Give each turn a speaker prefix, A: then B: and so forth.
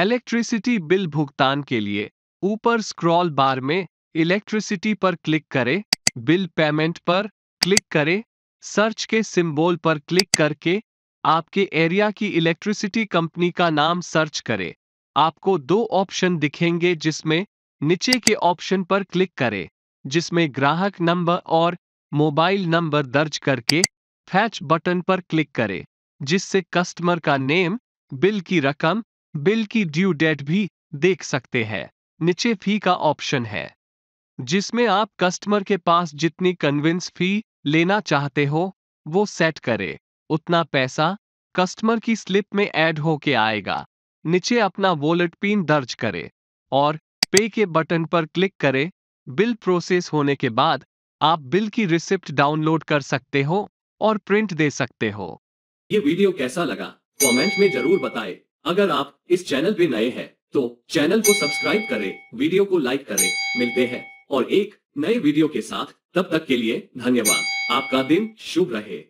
A: Electricity bill भुगतान के लिए ऊपर स्क्रॉल बार में इलेक्ट्रिसिटी पर क्लिक करें बिल पेमेंट पर क्लिक करें सर्च के सिंबल पर क्लिक करके आपके एरिया की इलेक्ट्रिसिटी कंपनी का नाम सर्च करें आपको दो ऑप्शन दिखेंगे जिसमें नीचे के ऑप्शन पर क्लिक करें जिसमें ग्राहक नंबर और मोबाइल नंबर दर्ज करके फैच बटन पर क्लिक करें जिससे कस्टमर का नेम बिल की रकम बिल की ड्यू डेट भी देख सकते हैं नीचे फी का ऑप्शन है जिसमें आप कस्टमर के पास जितनी कन्विंस फी लेना चाहते हो वो सेट करें उतना पैसा कस्टमर की स्लिप में ऐड होके आएगा नीचे अपना वॉलेट पिन दर्ज करें और पे के बटन पर क्लिक करें बिल प्रोसेस होने के बाद आप बिल की रिसिप्ट डाउनलोड कर सकते हो और प्रिंट दे सकते हो
B: ये वीडियो कैसा लगा कमेंट में जरूर बताएं। अगर आप इस चैनल पे नए हैं तो चैनल को सब्सक्राइब करें वीडियो को लाइक करें मिलते हैं और एक नए वीडियो के साथ तब तक के लिए धन्यवाद आपका दिन शुभ रहे